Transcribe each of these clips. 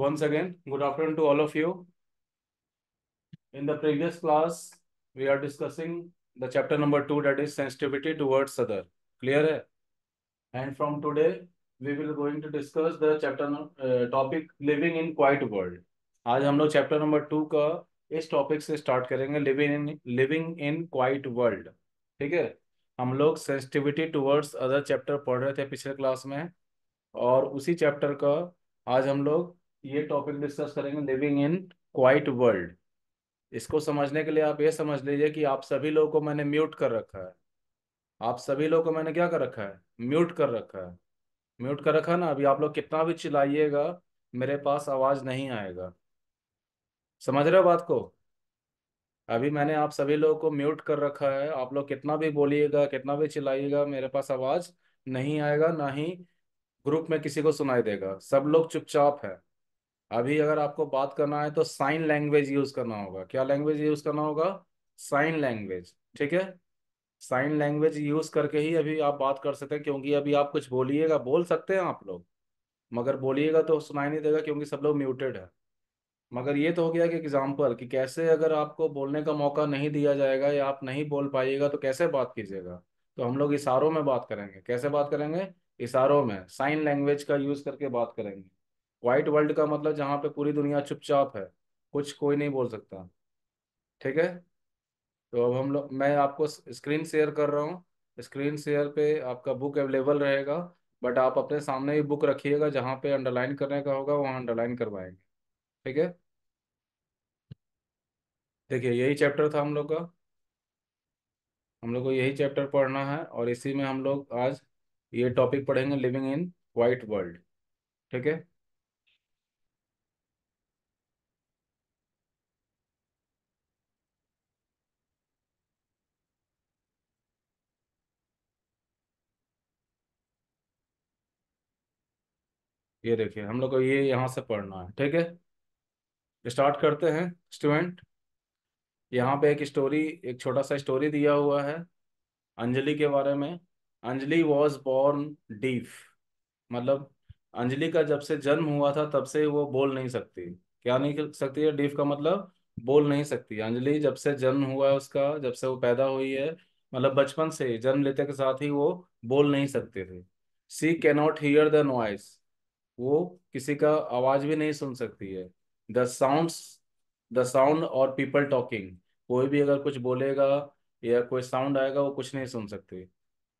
Once again, good afternoon to all of you. In the previous class, we are discussing the chapter number 2 that is sensitivity towards other. Clear? hai? And from today, we will going to discuss the chapter uh, topic living in quiet world. aaj hum log chapter number 2 ka is topic se start karenge living in living in quiet world theek hai हम लोग sensitivity towards other chapter पढ़ रहे थे पिछले class में और उसी chapter का आज हम लोग ये टॉपिक डिस्कस करेंगे लिविंग इन क्वाइट वर्ल्ड इसको समझने के लिए आप ये समझ लीजिए कि आप सभी लोगों को मैंने म्यूट कर रखा है आप सभी लोगों को मैंने क्या कर रखा है म्यूट कर रखा है म्यूट कर रखा है ना अभी आप लोग कितना भी चिल्लाइएगा मेरे पास आवाज नहीं आएगा समझ रहे हो बात को अभी मैंने आप सभी लोगों को म्यूट कर रखा है आप लोग कितना भी बोलिएगा कितना भी चिल्लाइएगा मेरे पास आवाज नहीं आएगा ना ही ग्रुप में किसी को सुनाई देगा सब लोग चुपचाप है अभी अगर आपको बात करना है तो साइन लैंग्वेज यूज करना होगा क्या लैंग्वेज यूज करना होगा साइन लैंग्वेज ठीक है साइन लैंग्वेज यूज करके ही अभी आप बात कर सकते हैं क्योंकि अभी आप कुछ बोलिएगा बोल सकते हैं आप लोग मगर बोलिएगा तो सुनाई नहीं देगा क्योंकि सब लोग म्यूटेड है मगर ये तो हो गया कि एग्जाम्पल कि कैसे अगर आपको बोलने का मौका नहीं दिया जाएगा या आप नहीं बोल पाइएगा तो कैसे बात कीजिएगा तो हम लोग इशारों में बात करेंगे कैसे बात करेंगे इशारों में साइन लैंग्वेज का यूज करके बात करेंगे वाइट वर्ल्ड का मतलब जहाँ पे पूरी दुनिया चुपचाप है कुछ कोई नहीं बोल सकता ठीक है तो अब हम लोग मैं आपको स्क्रीन शेयर कर रहा हूँ स्क्रीन शेयर पे आपका बुक अवेलेबल रहेगा बट आप अपने सामने ही बुक रखिएगा जहाँ पे अंडरलाइन करने का होगा वहाँ अंडरलाइन करवाएंगे ठीक है देखिए यही चैप्टर था हम लोग का हम लोग को यही चैप्टर पढ़ना है और इसी में हम लोग आज ये टॉपिक पढ़ेंगे लिविंग इन वाइट वर्ल्ड ठीक है ये देखिए हम लोग को ये यहाँ से पढ़ना है ठीक है स्टार्ट करते हैं स्टूडेंट यहाँ पे एक स्टोरी एक छोटा सा स्टोरी दिया हुआ है अंजलि के बारे में अंजलि वॉज बॉर्न डीफ मतलब अंजलि का जब से जन्म हुआ था तब से वो बोल नहीं सकती क्या नहीं सकती है डीफ का मतलब बोल नहीं सकती अंजलि जब से जन्म हुआ है उसका जब से वो पैदा हुई है मतलब बचपन से जन्म लेते के साथ ही वो बोल नहीं सकते थे she cannot hear the noise वो किसी का आवाज भी नहीं सुन सकती है द साउंड्स द साउंड और पीपल टॉकिंग कोई भी अगर कुछ बोलेगा या कोई साउंड आएगा वो कुछ नहीं सुन सकती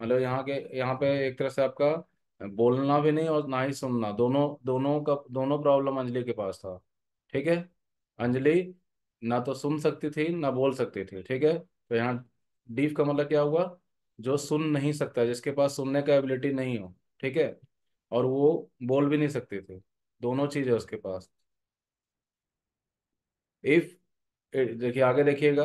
मतलब यहाँ के यहाँ पे एक तरह से आपका बोलना भी नहीं और ना ही सुनना दोनों दोनों का दोनों प्रॉब्लम अंजलि के पास था ठीक है अंजलि ना तो सुन सकती थी ना बोल सकती थी ठीक है तो यहाँ डीफ का मतलब क्या हुआ जो सुन नहीं सकता जिसके पास सुनने का एबिलिटी नहीं हो ठीक है और वो बोल भी नहीं सकती थी दोनों चीज है उसके पास इफ देखिए आगे देखिएगा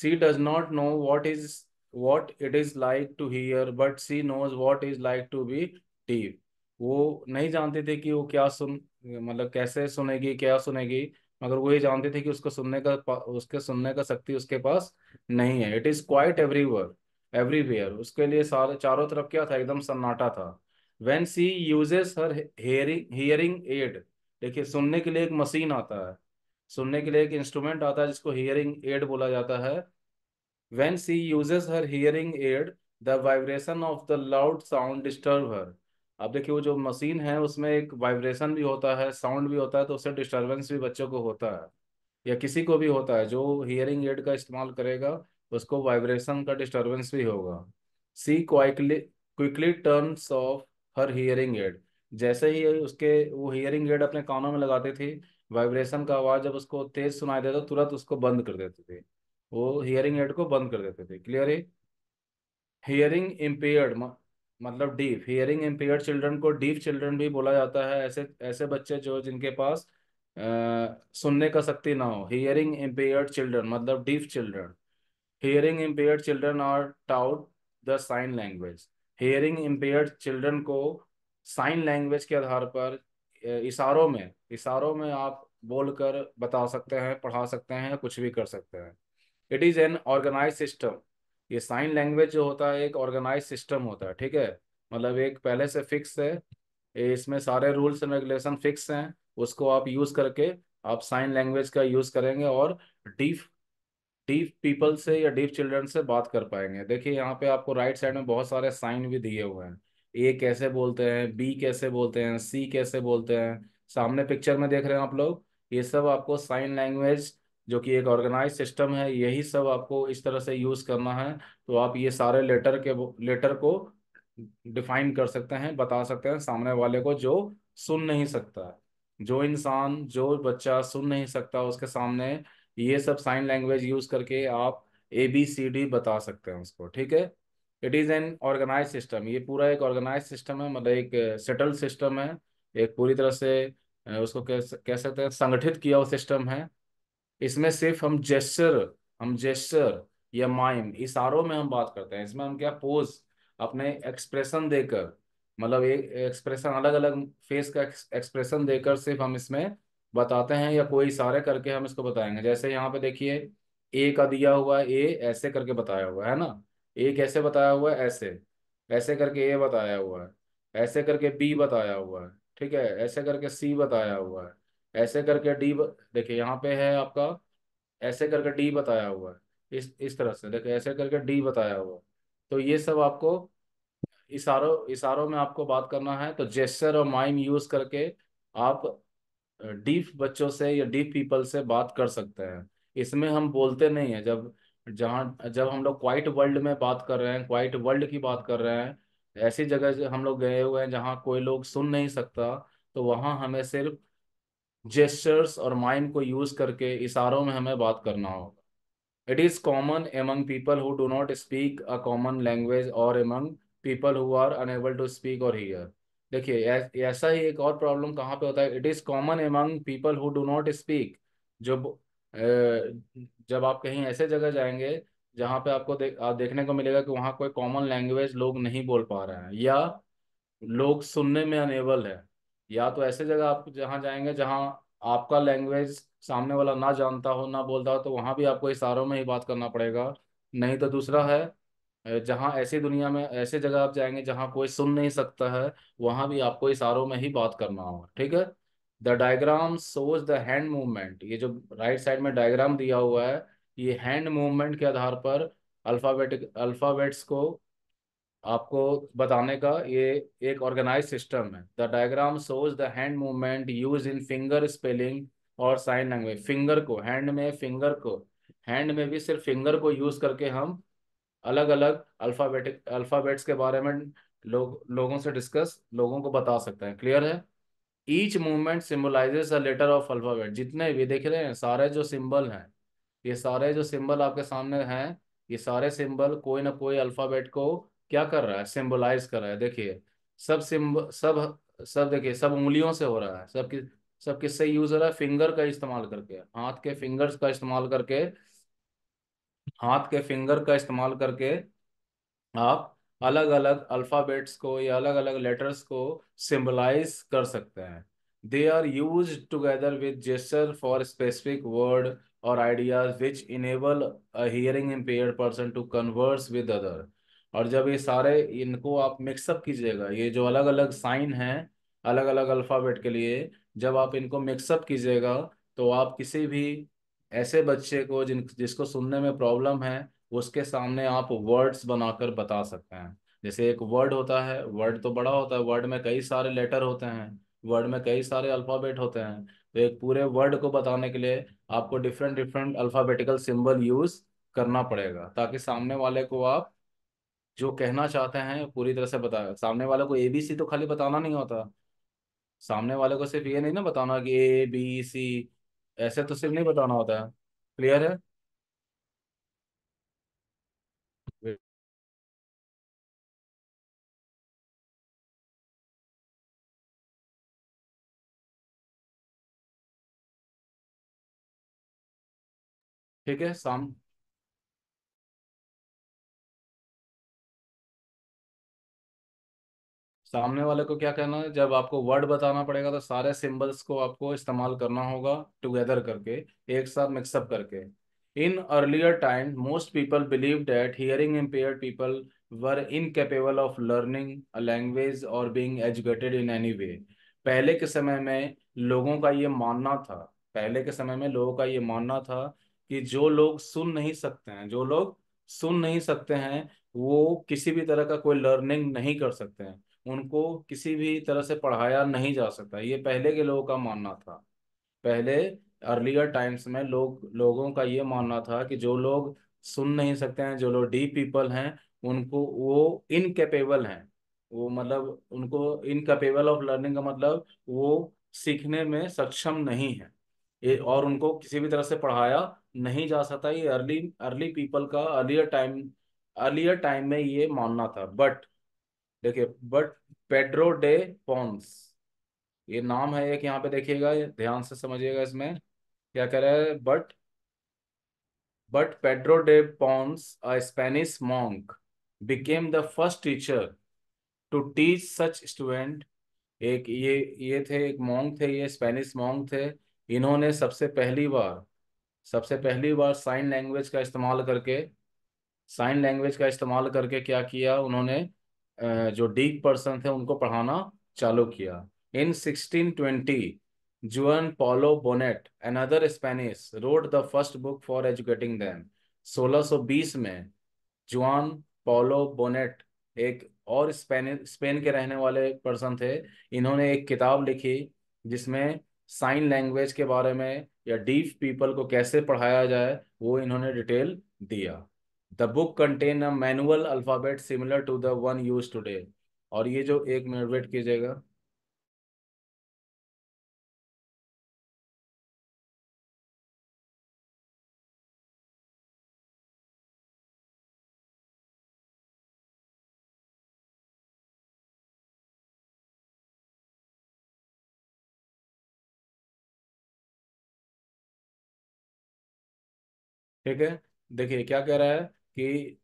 she does not know what is what it is like to hear but she knows what is like to be deaf वो नहीं जानते थे कि वो क्या सुन मतलब कैसे सुनेगी क्या सुनेगी मगर वो ये जानते थे कि उसको सुनने का उसके सुनने का शक्ति उसके पास नहीं है it is quite everywhere everywhere उसके लिए सारे चारों तरफ क्या था एकदम सन्नाटा था when she uses her hearing aid देखिए सुनने के लिए एक मशीन आता है सुनने के लिए एक इंस्ट्रूमेंट आता है जिसको हियरिंग एड बोला जाता है when she uses her hearing aid the vibration of the loud sound disturb her अब देखिए वो जो मशीन है उसमें एक वाइब्रेशन भी होता है साउंड भी होता है तो उससे डिस्टर्बेंस भी बच्चों को होता है या किसी को भी होता है जो हियरिंग एड का इस्तेमाल करेगा उसको वाइब्रेशन का डिस्टर्बेंस भी होगा she quickly quickly turns off her hearing aid जैसे ही उसके वो हियरिंग एड अपने कानों में लगाते थे वाइब्रेशन का आवाज़ जब उसको तेज सुनाई देता तुरंत उसको बंद कर देते थे वो हियरिंग एड को बंद कर देते थे क्लियर है हियरिंग इम्पेयर्ड मतलब डीप हियरिंग इम्पेयर्ड चिल्ड्रन को डीफ चिल्ड्रन भी बोला जाता है ऐसे ऐसे बच्चे जो जिनके पास आ, सुनने का शक्ति ना हो हियरिंग इम्पेयर्ड चिल्ड्रन मतलब deaf children hearing impaired children are taught the sign language hearing impaired children को साइन लैंग्वेज के आधार पर इशारों में इशारों में आप बोलकर बता सकते हैं पढ़ा सकते हैं कुछ भी कर सकते हैं it is an organize system ये साइन लैंग्वेज जो होता है एक ऑर्गेनाइज सिस्टम होता है ठीक है मतलब एक पहले से फिक्स है इसमें सारे रूल्स एंड रेगुलेशन फिक्स हैं उसको आप यूज़ करके आप साइन लैंग्वेज का यूज़ करेंगे और डीफ डीफ पीपल से या डीफ चिल्ड्रन से बात कर पाएंगे देखिए यहाँ पे आपको राइट साइड में बहुत सारे साइन भी दिए हुए हैं ए कैसे बोलते हैं बी कैसे बोलते हैं सी कैसे बोलते हैं सामने पिक्चर में देख रहे हैं आप लोग ये सब आपको साइन लैंग्वेज जो कि एक ऑर्गेनाइज सिस्टम है यही सब आपको इस तरह से यूज़ करना है तो आप ये सारे लेटर के लेटर को डिफाइन कर सकते हैं बता सकते हैं सामने वाले को जो सुन नहीं सकता जो इंसान जो बच्चा सुन नहीं सकता उसके सामने ये सब साइन लैंग्वेज यूज करके आप ए बी सी डी बता सकते हैं उसको ठीक है it is an organize system ये पूरा एक ऑर्गेनाइज सिस्टम है मतलब एक सेटल सिस्टम है एक पूरी तरह से उसको कह कह सकते हैं संगठित किया हुआ सिस्टम है इसमें सिर्फ हम जेस्टर हम जेस्चर या माइम इशारों में हम बात करते हैं इसमें हम क्या पोज अपने एक्सप्रेशन देकर मतलब एक एक्सप्रेशन अलग अलग फेस का एक्सप्रेशन देकर सिर्फ हम इसमें बताते हैं या कोई इशारे करके हम इसको बताएंगे जैसे यहाँ पे देखिए ए का दिया हुआ ए ऐसे करके बताया हुआ है ना ए कैसे बताया हुआ है ऐसे ऐसे करके ए बताया हुआ है ऐसे करके बी बताया हुआ है ठीक है ऐसे करके सी बताया हुआ है ऐसे करके डी ब... देखिए यहाँ पे है आपका ऐसे करके डी बताया हुआ है इस इस तरह से देखिए ऐसे करके डी बताया हुआ तो ये सब आपको इशारों इशारों में आपको बात करना है तो जेस्टर और माइम यूज करके आप डीप बच्चों से या डीप पीपल से बात कर सकते हैं इसमें हम बोलते नहीं है जब जहाँ जब हम लोग क्वाइट वर्ल्ड में बात कर रहे हैं क्वाइट वर्ल्ड की बात कर रहे हैं ऐसी जगह हम लोग गए हुए हैं जहाँ कोई लोग सुन नहीं सकता तो वहाँ हमें सिर्फ जेस्टर्स और माइंड को यूज करके इशारों में हमें बात करना होगा it is common among people who do not speak a common language or among people who are unable to speak or hear देखिए ऐसा ही एक और प्रॉब्लम कहाँ पे होता है it is common among people who do not speak जो जब आप कहीं ऐसे जगह जाएंगे जहाँ पे आपको दे, आप देखने को मिलेगा कि वहाँ कोई कॉमन लैंग्वेज लोग नहीं बोल पा रहे हैं या लोग सुनने में अनेबल है या तो ऐसे जगह आप जहाँ जाएंगे जहाँ आपका लैंग्वेज सामने वाला ना जानता हो ना बोलता हो तो वहाँ भी आपको इशारों में ही बात करना पड़ेगा नहीं तो दूसरा है जहाँ ऐसी दुनिया में ऐसे जगह आप जाएंगे जहाँ कोई सुन नहीं सकता है वहाँ भी आपको इशारों में ही बात करना होगा ठीक है the diagram shows the hand movement ये जो राइट साइड में डायग्राम दिया हुआ है ये हैंड मूवमेंट के आधार पर अल्फ़ाबेटिक अल्फ़ाबेट्स को आपको बताने का ये एक ऑर्गेनाइज सिस्टम है the diagram shows the hand movement use in finger spelling और साइन लैंग्वेज फिंगर को हैंड में फिंगर को हैंड में भी सिर्फ फिंगर को यूज करके हम अलग अलग अल्फ़ाबेटिक अल्फ़ाबेट्स के बारे में लोग लोगों से डिस्कस लोगों को बता सकते हैं क्लियर है each movement symbolizes a letter of alphabet जितने भी देख रहे हैं सारे जो सिम्बल हैं ये सारे जो सिम्बल आपके सामने हैं ये सारे सिम्बल कोई ना कोई अल्फ़ाबेट को क्या कर रहा है सिम्बोलाइज कर रहा है देखिए सब सिम्ब सब सब देखिए सब उंगलियों से हो रहा है सब किस सब किससे यूज हो रहा है फिंगर का इस्तेमाल करके हाथ के फिंगर्स का इस्तेमाल करके हाथ के फिंगर का इस्तेमाल करके आप अलग अलग अल्फ़ाबेट्स को या अलग अलग लेटर्स को सिम्बलाइज कर सकते हैं they are used together with gesture for specific word or ideas which enable hearing impaired person to converse with other और जब ये सारे इनको आप मिक्सअप कीजिएगा ये जो अलग अलग साइन हैं अलग अलग अल्फ़ाबेट के लिए जब आप इनको मिक्सअप कीजिएगा तो आप किसी भी ऐसे बच्चे को जिन जिसको सुनने में प्रॉब्लम है उसके सामने आप वर्ड्स बनाकर बता सकते हैं जैसे एक वर्ड होता है वर्ड तो बड़ा होता है वर्ड में कई सारे लेटर होते हैं वर्ड में कई सारे अल्फ़ाबेट होते हैं तो एक पूरे वर्ड को बताने के लिए आपको different different alphabetical symbol use करना पड़ेगा ताकि सामने वाले को आप जो कहना चाहते हैं पूरी तरह से बताए सामने वाले को ए बी सी तो खाली बताना नहीं होता सामने वाले को सिर्फ ये नहीं ना बताना कि ए बी सी ऐसे तो सिर्फ नहीं बताना होता है क्लियर है ठीक है शाम सामने वाले को क्या करना है जब आपको वर्ड बताना पड़ेगा तो सारे सिंबल्स को आपको इस्तेमाल करना होगा टुगेदर करके एक साथ मिक्सअप करके in earlier time most people believe that hearing impair people were incapable of learning a language और being educated in any way पहले के समय में लोगों का ये मानना था पहले के समय में लोगों का ये मानना था कि जो लोग सुन नहीं सकते हैं जो लोग सुन नहीं सकते हैं वो किसी भी तरह का कोई लर्निंग नहीं कर सकते हैं उनको किसी भी तरह से पढ़ाया नहीं जा सकता ये पहले के लोगों का मानना था पहले अर्लियर टाइम्स में लोग लोगों का ये मानना था कि जो लोग सुन नहीं सकते हैं जो लोग डी पीपल हैं उनको वो इनकेपेबल हैं वो मतलब उनको इनकेपेबल ऑफ लर्निंग का मतलब वो सीखने में सक्षम नहीं है और उनको किसी भी तरह से पढ़ाया नहीं जा सकता ये अर्ली अर्ली पीपल का अर्लियर टाइम अर्लियर टाइम में ये मानना था बट देखिए बट पेड्रो डे पॉन्स ये नाम है एक यहाँ पे देखिएगा ध्यान से समझिएगा इसमें क्या कह रहा है but but Pedro de Ponce a Spanish monk became the first teacher to teach such student एक ये ये थे एक मॉन्क थे ये स्पेनिश मॉन्क थे इन्होंने सबसे पहली बार सबसे पहली बार साइन लैंग्वेज का इस्तेमाल करके साइन लैंग्वेज का इस्तेमाल करके क्या किया उन्होंने जो डीप पर्सन थे उनको पढ़ाना चालू किया in 1620 Juan Pablo Bonet and other Spanish wrote the first book for educating them 1620 में जुआन पॉलो बोनेट एक और स्पेन स्पेन के रहने वाले पर्सन थे इन्होंने एक किताब लिखी जिसमें साइन लैंग्वेज के बारे में या डीफ पीपल को कैसे पढ़ाया जाए वो इन्होंने डिटेल दिया the book contain a manual alphabet similar to the one use today और ये जो एक मिनट वेट कीजिएगा ठीक है देखिए क्या कह रहा है कि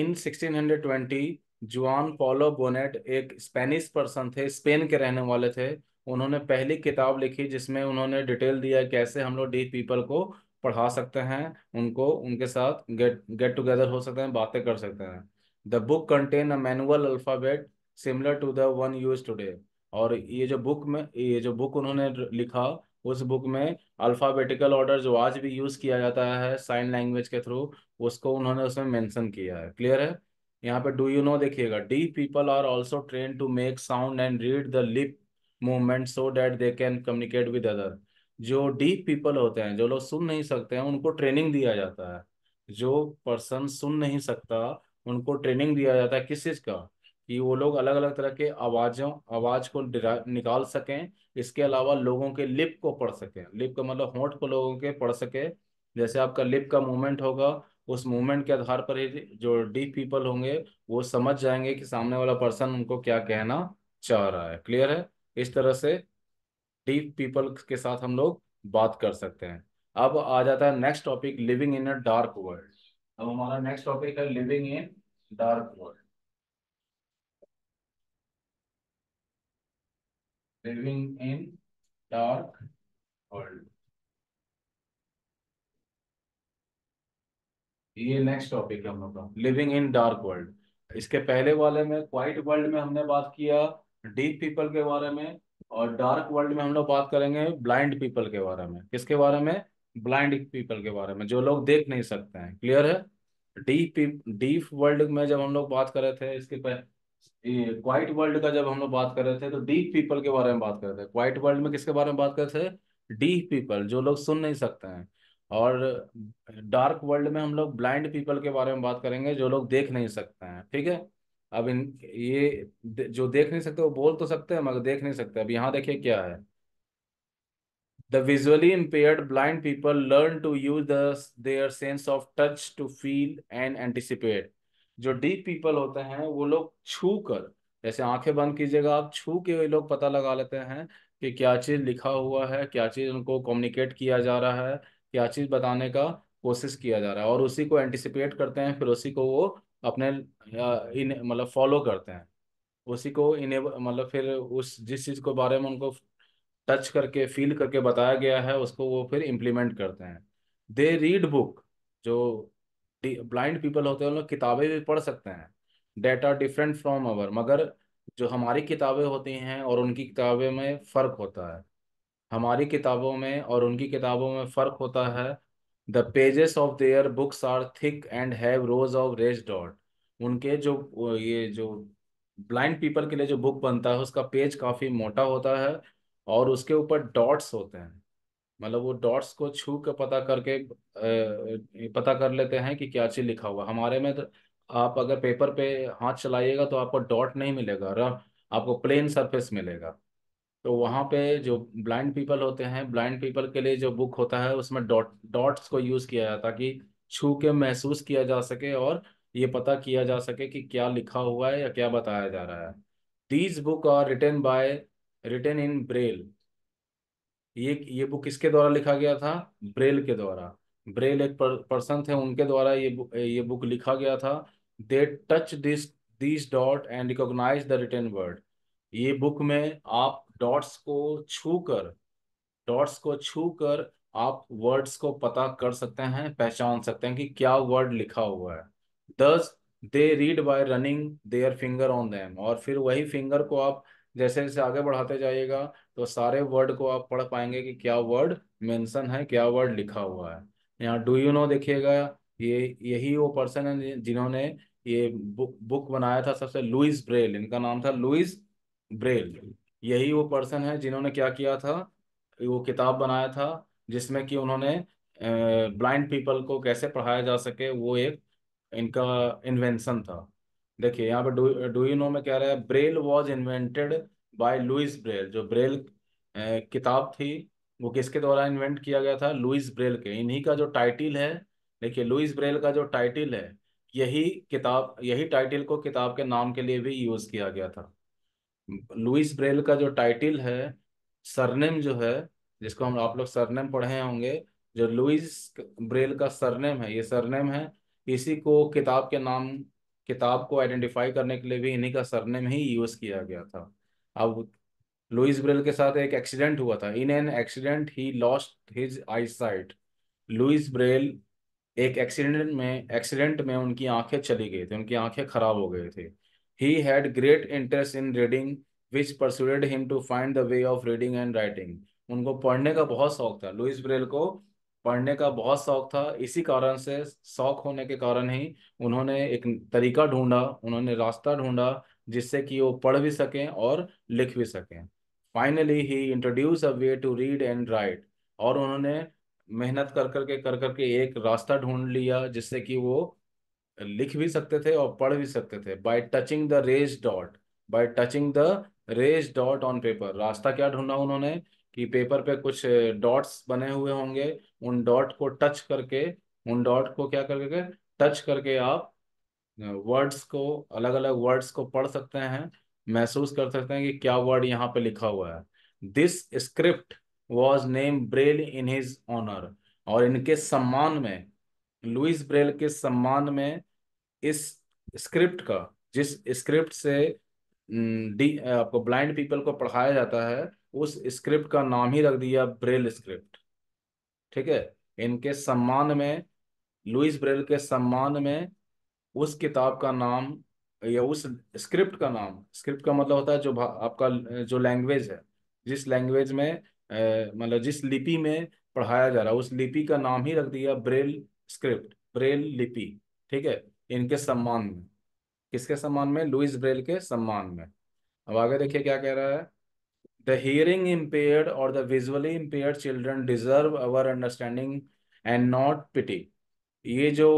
इन 1620 जुआन पोलो बोनेट एक स्पेनिश पर्सन थे स्पेन के रहने वाले थे उन्होंने पहली किताब लिखी जिसमें उन्होंने डिटेल दिया कैसे हम लोग डी पीपल को पढ़ा सकते हैं उनको उनके साथ गेट गेट टुगेदर हो सकते हैं बातें कर सकते हैं the book contain a manual alphabet similar to the one use today और ये जो बुक में ये जो बुक उन्होंने लिखा उस बुक में अल्फ़ाबेटिकल ऑर्डर जो आज भी यूज़ किया जाता है साइन लैंग्वेज के थ्रू उसको उन्होंने उसमें मेंशन किया है क्लियर है यहाँ पे डू यू नो देखिएगा deaf people are also train to make sound and read the lip movement so that they can communicate with other जो डी पीपल होते हैं जो लोग सुन नहीं सकते हैं उनको ट्रेनिंग दिया जाता है जो पर्सन सुन नहीं सकता उनको ट्रेनिंग दिया जाता है किस चीज़ का कि वो लोग अलग अलग तरह के आवाजों आवाज को निकाल सकें इसके अलावा लोगों के लिप को पढ़ सकें लिप का मतलब होंठ को लोगों के पढ़ सके जैसे आपका लिप का मूवमेंट होगा उस मूवमेंट के आधार पर ही जो डीप पीपल होंगे वो समझ जाएंगे कि सामने वाला पर्सन उनको क्या कहना चाह रहा है क्लियर है इस तरह से डीप पीपल के साथ हम लोग बात कर सकते हैं अब आ जाता है next topic living in a dark world अब हमारा नेक्स्ट टॉपिक है living in dark world living in dark world. ये नेक्स्ट टॉपिक है हम लोग का लिविंग इन डार्क वर्ल्ड इसके पहले वाले में क्वाइट वर्ल्ड में हमने बात किया डीप पीपल के बारे में और डार्क वर्ल्ड में हम लोग बात करेंगे ब्लाइंड पीपल के बारे में किसके बारे में ब्लाइंड पीपल के बारे में जो लोग देख नहीं सकते हैं क्लियर है डीप डीप वर्ल्ड में जब हम लोग बात कर रहे थे इसके क्वाइट वर्ल्ड का जब हम लोग बात कर रहे थे तो डीप पीपल के बारे में बात कर रहे थे क्वाइट वर्ल्ड में किसके बारे में बात कर रहे थे डीप पीपल जो लोग सुन नहीं सकते हैं और डार्क वर्ल्ड में हम लोग ब्लाइंड पीपल के बारे में बात करेंगे जो लोग देख नहीं सकते हैं ठीक है अब इन ये जो देख नहीं सकते वो बोल तो सकते हैं मगर देख नहीं सकते अब यहाँ देखिए क्या है the visually impaired blind people learn to use their sense of touch to feel and anticipate जो डीप पीपल होते हैं वो लोग छू कर जैसे आंखें बंद कीजिएगा आप छू के लोग पता लगा लेते हैं कि क्या चीज़ लिखा हुआ है क्या चीज़ उनको कम्युनिकेट किया जा रहा है क्या चीज़ बताने का कोशिश किया जा रहा है और उसी को एंटिसिपेट करते हैं फिर उसी को वो अपने मतलब फॉलो करते हैं उसी को इनेबल मतलब फिर उस जिस चीज़ को बारे में उनको टच करके फील करके बताया गया है उसको वो फिर इम्प्लीमेंट करते हैं दे रीड बुक जो ब्लाइंड पीपल होते हैं उन लोग किताबें भी पढ़ सकते हैं that are different from our मगर जो हमारी किताबें होती हैं और उनकी किताबें में फ़र्क होता है हमारी किताबों में और उनकी किताबों में फ़र्क होता है the pages of their books are thick and have rows of raised dot उनके जो ये जो ब्लाइंड पीपल के लिए जो बुक बनता है उसका पेज काफ़ी मोटा होता है और उसके ऊपर डॉट्स होते हैं मतलब वो डॉट्स को छू के पता करके पता कर लेते हैं कि क्या चीज़ लिखा हुआ हमारे में तो आप अगर पेपर पे हाथ चलाइएगा तो आपको डॉट नहीं मिलेगा रफ आपको प्लेन सरफेस मिलेगा तो वहाँ पे जो ब्लाइंड पीपल होते हैं ब्लाइंड पीपल के लिए जो बुक होता है उसमें डॉट डॉट्स को यूज़ किया जाता है ताकि छू के महसूस किया जा सके और ये पता किया जा सके कि क्या लिखा हुआ है या क्या बताया जा रहा है these book are written by written in Braille ये ये बुक किसके द्वारा लिखा गया था ब्रेल के द्वारा ब्रेल एक पर्सन थे उनके द्वारा ये बुक, ये बुक लिखा गया था they touch this this dot and recognise the written word ये बुक में आप डॉट्स को छू कर डॉट्स को छू कर आप वर्ड्स को पता कर सकते हैं पहचान सकते हैं कि क्या वर्ड लिखा हुआ है दस they read by running their finger on them और फिर वही फिंगर को आप जैसे जैसे आगे बढ़ाते जाइएगा तो सारे वर्ड को आप पढ़ पाएंगे कि क्या वर्ड मेंशन है क्या वर्ड लिखा हुआ है यहाँ डू यू नो देखिएगा ये यही वो पर्सन है जिन्होंने ये बुक बुक बनाया था सबसे लुइस ब्रेल इनका नाम था लुइस ब्रेल यही वो पर्सन है जिन्होंने क्या किया था वो किताब बनाया था जिसमें कि उन्होंने ब्लाइंड पीपल को कैसे पढ़ाया जा सके वो एक इनका इन्वेंशन था देखिए यहाँ पर डू यू नो में कह रहा है Braille was invented by Louis Braille जो ब्रेल किताब थी वो किसके द्वारा इन्वेंट किया गया था लुइस ब्रेल के इन्हीं का जो टाइटिल है देखिए लुइस ब्रेल का जो टाइटिल है यही किताब यही टाइटिल को किताब के नाम के लिए भी यूज किया गया था लुइस ब्रेल का जो टाइटिल है सरनेम जो है जिसको हम आप लोग सरनेम पढ़े होंगे जो लुइस ब्रेल का सरनेम है ये सरनेम है इसी को किताब के नाम किताब को आइडेंटिफाई करने के लिए भी इन्हीं का सरनेम ही यूज किया गया था अब लुइस ब्रेल के साथ एक एक्सीडेंट हुआ था in an accident he lost his eyesight Louis Braille एक एक्सीडेंट में एक्सीडेंट में उनकी आंखें चली गई थी उनकी आंखें खराब हो गए थे he had great interest in reading which persuaded him to find the way of reading and writing उनको पढ़ने का बहुत शौक था लुइस ब्रेल को पढ़ने का बहुत शौक था इसी कारण से शौक होने के कारण ही उन्होंने एक तरीका ढूंढा उन्होंने रास्ता ढूंढा जिससे कि वो पढ़ भी सकें और लिख भी सकें finally he introduce a way to read and write और उन्होंने मेहनत कर कर के कर कर एक रास्ता ढूंढ लिया जिससे कि वो लिख भी सकते थे और पढ़ भी सकते थे by touching the raised dot by touching the raised dot on paper रास्ता क्या ढूंढा उन्होंने कि पेपर पे कुछ डॉट्स बने हुए होंगे उन डॉट को टच करके उन डॉट को क्या करके टच करके आप वर्ड्स को अलग अलग वर्ड्स को पढ़ सकते हैं महसूस कर सकते हैं कि क्या वर्ड यहाँ पे लिखा हुआ है this script was name Braille in his honour और इनके सम्मान में लुइस ब्रेल के सम्मान में इस स्क्रिप्ट का जिस स्क्रिप्ट से डी आपको ब्लाइंड पीपल को पढ़ाया जाता है उस स्क्रिप्ट का नाम ही रख दिया ब्रेल स्क्रिप्ट ठीक है इनके सम्मान में लुइस ब्रेल के सम्मान में उस किताब का नाम या उस स्क्रिप्ट का नाम स्क्रिप्ट का मतलब होता है जो आपका जो लैंग्वेज है जिस लैंग्वेज में मतलब जिस लिपि में पढ़ाया जा रहा है उस लिपि का नाम ही रख दिया ब्रेल स्क्रिप्ट ब्रेल लिपि ठीक है इनके सम्मान में किसके सम्मान में लुइस ब्रेल के सम्मान में अब आगे देखिए क्या कह रहा है The hearing impaired or the visually impaired children deserve our understanding and not pity. ये जो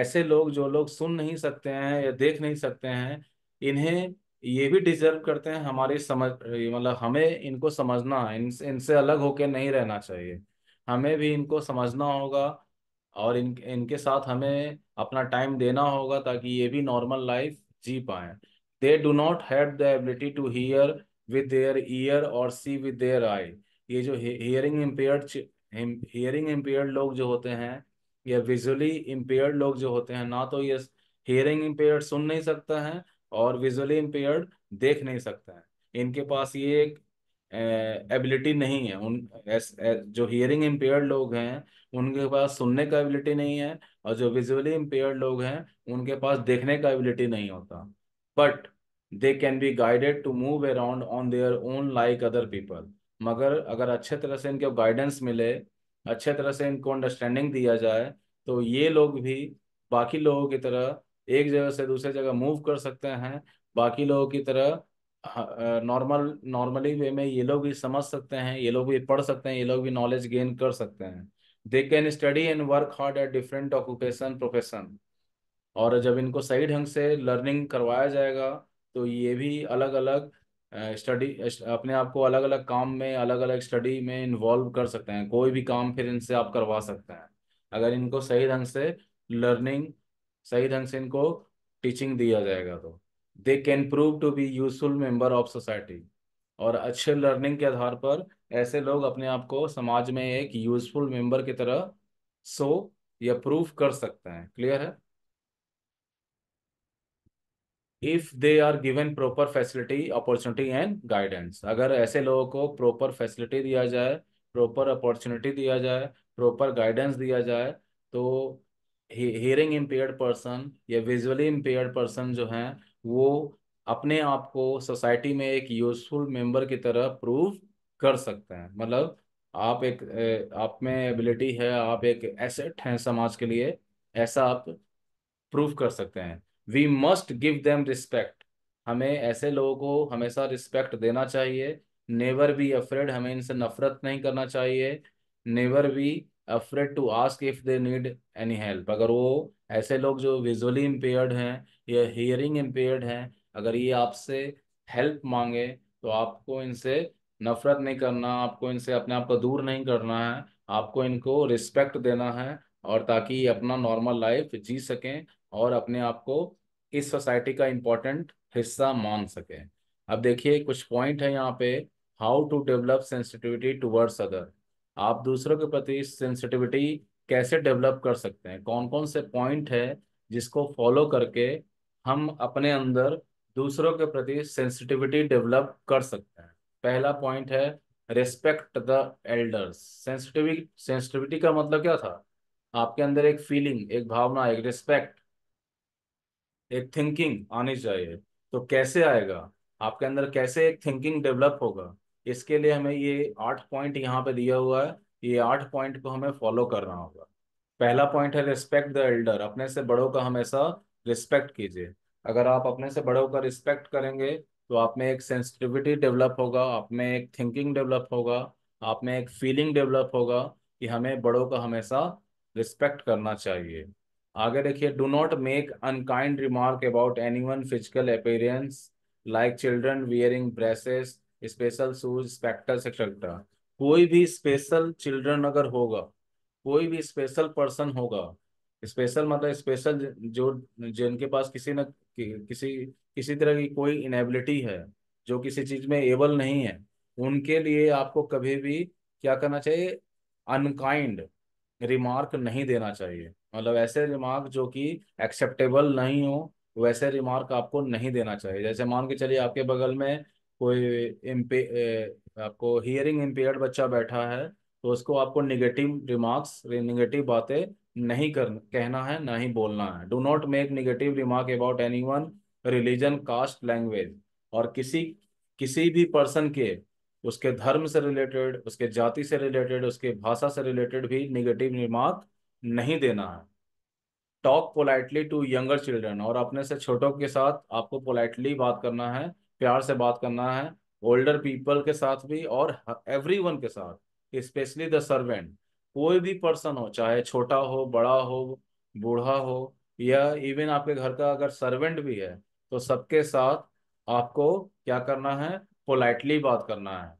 ऐसे लोग जो लोग सुन नहीं सकते हैं या देख नहीं सकते हैं इन्हें ये भी डिजर्व करते हैं हमारी समझ मतलब हमें इनको समझना इन इनसे अलग होके नहीं रहना चाहिए हमें भी इनको समझना होगा और इन इनके साथ हमें अपना टाइम देना होगा ताकि ये भी नॉर्मल लाइफ जी पाए they do not have the ability to hear with their ear और सी विद देयर आई ये जो हियरिंग इम्पेयर हियरिंग इम्पेयर लोग जो होते हैं या विजुअली इम्पेयर लोग जो होते हैं ना तो ये हियरिंग इम्पेयर सुन नहीं सकता है और विजुअली इम्पेयर देख नहीं सकता है इनके पास ये एक एबिलिटी नहीं है उन एस, एस, जो हियरिंग इम्पेयर लोग हैं उनके पास सुनने का एबिलिटी नहीं है और जो विजुअली इम्पेयर लोग हैं उनके पास देखने का एबिलिटी नहीं होता but they can be guided to move around on their own like other people मगर अगर अच्छे तरह से इनके गाइडेंस मिले अच्छे तरह से इनको अंडरस्टैंडिंग दिया जाए तो ये लोग भी बाकी लोगों की तरह एक जगह से दूसरे जगह मूव कर सकते हैं बाकी लोगों की तरह नॉर्मल नॉर्मली वे में ये लोग भी समझ सकते हैं ये लोग भी पढ़ सकते हैं ये लोग भी नॉलेज गेन कर सकते हैं they can study and work hard at different occupation profession और जब इनको सही ढंग से लर्निंग करवाया जाएगा तो ये भी अलग अलग स्टडी अपने आप को अलग अलग काम में अलग अलग स्टडी में इन्वॉल्व कर सकते हैं कोई भी काम फिर इनसे आप करवा सकते हैं अगर इनको सही ढंग से लर्निंग सही ढंग से इनको टीचिंग दिया जाएगा तो they can prove to be useful member of society और अच्छे लर्निंग के आधार पर ऐसे लोग अपने आप को समाज में एक यूजफुल मेंबर की तरह सो या प्रूव कर सकते हैं क्लियर है if they are given proper facility opportunity and guidance अगर ऐसे लोगों को प्रॉपर फैसिलिटी दिया जाए प्रॉपर अपॉर्चुनिटी दिया जाए प्रॉपर गाइडेंस दिया जाए तो हियरिंग इम्पेयर्ड पर्सन या विजुअली इम्पेयर्ड पर्सन जो हैं वो अपने आप को सोसाइटी में एक यूजफुल मेंबर की तरह प्रूव कर सकते हैं मतलब आप एक आप में एबिलिटी है आप एक एसेट हैं समाज के लिए ऐसा आप प्रूव कर सकते हैं we must give them respect हमें ऐसे लोगों को हमेशा रिस्पेक्ट देना चाहिए नेवर बी अफ्रेड हमें इनसे नफरत नहीं करना चाहिए never be afraid to ask if they need any help अगर वो ऐसे लोग जो विजुअली इम्पेयर्ड हैं या हियरिंग इम्पेयर्ड हैं अगर ये आपसे हेल्प मांगे तो आपको इनसे नफरत नहीं करना आपको इनसे अपने आप को दूर नहीं करना है आपको इनको रिस्पेक्ट देना है और ताकि अपना नॉर्मल लाइफ जी सकें और अपने आप को इस सोसाइटी का इम्पोर्टेंट हिस्सा मान सके अब देखिए कुछ पॉइंट है यहाँ पे how to develop sensitivity towards other आप दूसरों के प्रति सेंसिटिविटी कैसे डेवलप कर सकते हैं कौन कौन से पॉइंट है जिसको फॉलो करके हम अपने अंदर दूसरों के प्रति सेंसिटिविटी डेवलप कर सकते हैं पहला पॉइंट है respect the elders sensitivity sensitivity का मतलब क्या था आपके अंदर एक फीलिंग एक भावना एक रिस्पेक्ट एक थिंकिंग आनी चाहिए तो कैसे आएगा आपके अंदर कैसे एक थिंकिंग डेवलप होगा इसके लिए हमें ये आठ पॉइंट यहाँ पे दिया हुआ है ये आठ पॉइंट को हमें फॉलो करना होगा पहला पॉइंट है रिस्पेक्ट द एल्डर अपने से बड़ों का हमेशा रिस्पेक्ट कीजिए अगर आप अपने से बड़ों का रिस्पेक्ट करेंगे तो आप में एक सेंसिटिविटी डेवलप होगा आप में एक थिंकिंग डेवलप होगा आप में एक फीलिंग डेवलप होगा कि हमें बड़ों का हमेशा रिस्पेक्ट करना चाहिए आगे देखिए do not make unkind remark about any one physical appearance like children wearing dresses special shoes spectacles etcetera कोई भी स्पेशल चिल्ड्रन अगर होगा कोई भी स्पेशल पर्सन होगा स्पेशल मतलब स्पेशल जो जिनके पास किसी न कि, किसी किसी तरह की कोई इनेबिलिटी है जो किसी चीज में एबल नहीं है उनके लिए आपको कभी भी क्या करना चाहिए अनकाइंड रिमार्क नहीं देना चाहिए मतलब ऐसे रिमार्क जो कि एक्सेप्टेबल नहीं हो वैसे रिमार्क आपको नहीं देना चाहिए जैसे मान के चलिए आपके बगल में कोई इम्पे आपको हियरिंग इम्पेयर्ड बच्चा बैठा है तो उसको आपको निगेटिव रिमार्क्स निगेटिव बातें नहीं कर कहना है ना ही बोलना है do not make negative remark about any one religion caste language और किसी किसी भी पर्सन के उसके धर्म से रिलेटेड उसके जाति से रिलेटेड उसके भाषा से रिलेटेड भी निगेटिव रिमार्क नहीं देना है talk politely to younger children और अपने से छोटों के साथ आपको पोलाइटली बात करना है प्यार से बात करना है ओल्डर पीपल के साथ भी और एवरी वन के साथ स्पेशली द सर्वेंट कोई भी पर्सन हो चाहे छोटा हो बड़ा हो बूढ़ा हो या इवन आपके घर का अगर सर्वेंट भी है तो सबके साथ आपको क्या करना है पोलाइटली बात करना है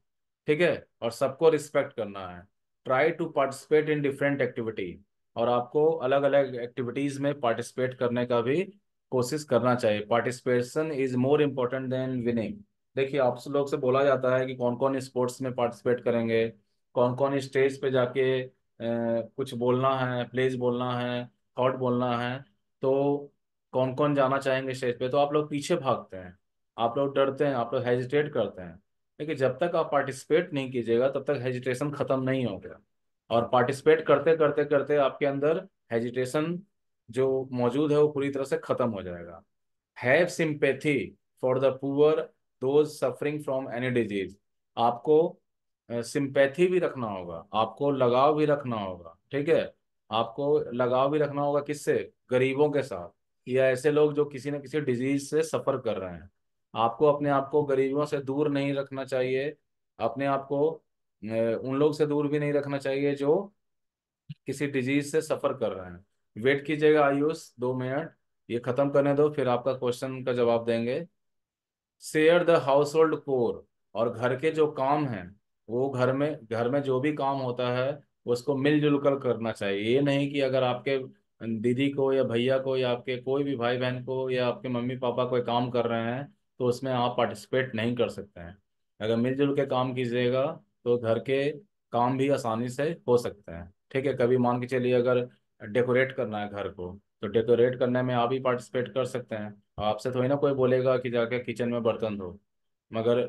ठीक है और सबको रिस्पेक्ट करना है try to participate in different activity और आपको अलग अलग एक्टिविटीज़ में पार्टिसिपेट करने का भी कोशिश करना चाहिए participation is more important than winning देखिए आप लोग से बोला जाता है कि कौन कौन स्पोर्ट्स में पार्टिसिपेट करेंगे कौन कौन स्टेज पे जाके ए, कुछ बोलना है प्लेज बोलना है थॉट बोलना है तो कौन कौन जाना चाहेंगे स्टेज पे तो आप लोग पीछे भागते हैं आप लोग डरते हैं आप लोग हेजिटेट करते हैं लेकिन जब तक आप पार्टिसिपेट नहीं कीजिएगा तब तक हेजिटेशन खत्म नहीं होगा और पार्टिसिपेट करते करते करते आपके अंदर हेजिटेशन जो मौजूद है वो पूरी तरह से खत्म हो जाएगा have sympathy for the poor those suffering from any disease आपको सिंपैथी भी रखना होगा आपको लगाव भी रखना होगा ठीक है आपको लगाव भी रखना होगा किससे गरीबों के साथ या ऐसे लोग जो किसी न किसी डिजीज से सफर कर रहे हैं आपको अपने आप को गरीबों से दूर नहीं रखना चाहिए अपने आप को उन लोग से दूर भी नहीं रखना चाहिए जो किसी डिजीज से सफर कर रहे हैं वेट कीजिएगा आयुष दो मिनट ये खत्म करने दो फिर आपका क्वेश्चन का जवाब देंगे share the household chore और घर के जो काम हैं वो घर में घर में जो भी काम होता है उसको मिलजुल कर करना चाहिए ये नहीं कि अगर आपके दीदी को या भैया को या आपके कोई भी भाई बहन को या आपके मम्मी पापा कोई काम कर रहे हैं तो उसमें आप पार्टिसिपेट नहीं कर सकते हैं अगर मिलजुल के काम कीजिएगा तो घर के काम भी आसानी से हो सकते हैं ठीक है कभी मान के चलिए अगर डेकोरेट करना है घर को तो डेकोरेट करने में आप ही पार्टिसिपेट कर सकते हैं आपसे थोड़ी ना कोई बोलेगा कि जाके किचन में बर्तन धो मगर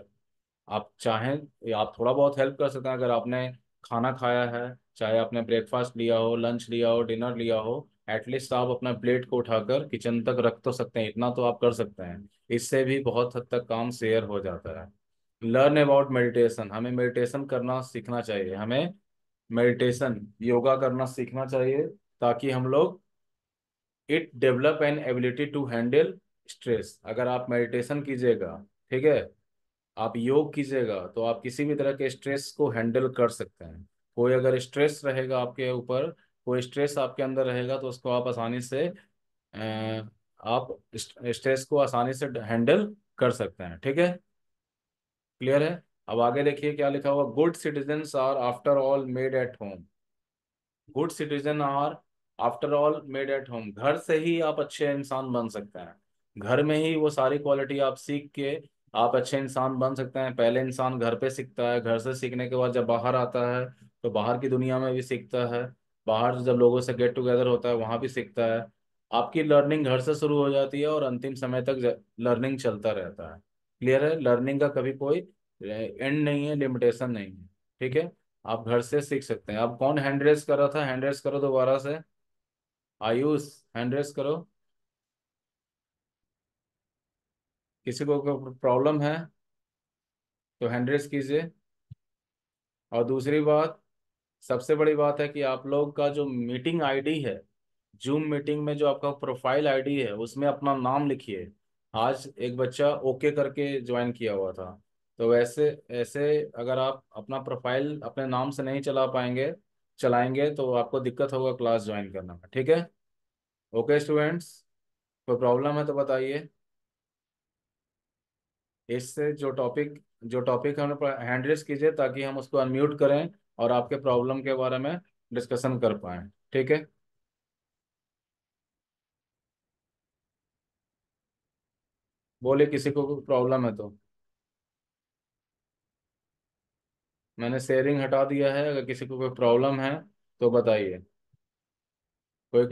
आप चाहें आप थोड़ा बहुत हेल्प कर सकते हैं अगर आपने खाना खाया है चाहे आपने ब्रेकफास्ट लिया हो लंच लिया हो डिनर लिया हो एटलीस्ट आप अपना प्लेट को उठाकर किचन तक रख तो सकते हैं इतना तो आप कर सकते हैं इससे भी बहुत हद तक काम शेयर हो जाता है लर्न अबाउट मेडिटेशन हमें मेडिटेशन करना सीखना चाहिए हमें मेडिटेशन योगा करना सीखना चाहिए ताकि हम लोग it develop an ability to handle stress अगर आप मेडिटेशन कीजिएगा ठीक है आप योग कीजिएगा तो आप किसी भी तरह के स्ट्रेस को हैंडल कर सकते हैं कोई अगर स्ट्रेस रहेगा आपके ऊपर कोई स्ट्रेस आपके अंदर रहेगा तो उसको आप आसानी से आप स्ट्रेस को आसानी से हैंडल कर सकते हैं ठीक है क्लियर है अब आगे देखिए क्या लिखा हुआ good citizen are after all made at home good citizen are after all made at home घर से ही आप अच्छे इंसान बन सकते हैं घर में ही वो सारी क्वालिटी आप सीख के आप अच्छे इंसान बन सकते हैं पहले इंसान घर पे सीखता है घर से सीखने के बाद जब बाहर आता है तो बाहर की दुनिया में भी सीखता है बाहर जब लोगों से गेट टुगेदर होता है वहाँ भी सीखता है आपकी लर्निंग घर से शुरू हो जाती है और अंतिम समय तक लर्निंग चलता रहता है क्लियर है लर्निंग का कभी कोई एंड नहीं है लिमिटेशन नहीं है ठीक है आप घर से सीख सकते हैं आप कौन हैंड रेस कर रहा था हैंड रेस करो दोबारा से आयुष हैंड रेस करो किसी को प्रॉब्लम है तो हैंड रेस कीजिए और दूसरी बात सबसे बड़ी बात है कि आप लोग का जो मीटिंग आईडी है जूम मीटिंग में जो आपका प्रोफाइल आईडी है उसमें अपना नाम लिखिए आज एक बच्चा ओके करके ज्वाइन किया हुआ था तो वैसे ऐसे अगर आप अपना प्रोफाइल अपने नाम से नहीं चला पाएंगे चलाएंगे तो आपको दिक्कत होगा क्लास ज्वाइन करने में ठीक है ओके स्टूडेंट्स कोई प्रॉब्लम है तो बताइए इससे जो टॉपिक जो टॉपिक हमने हैंडलेस कीजिए ताकि हम उसको अनम्यूट करें और आपके प्रॉब्लम के बारे में डिस्कशन कर पाएँ ठीक है बोले किसी को कोई प्रॉब्लम है तो मैंने शेयरिंग हटा दिया है अगर किसी को कोई प्रॉब्लम है तो बताइए कोई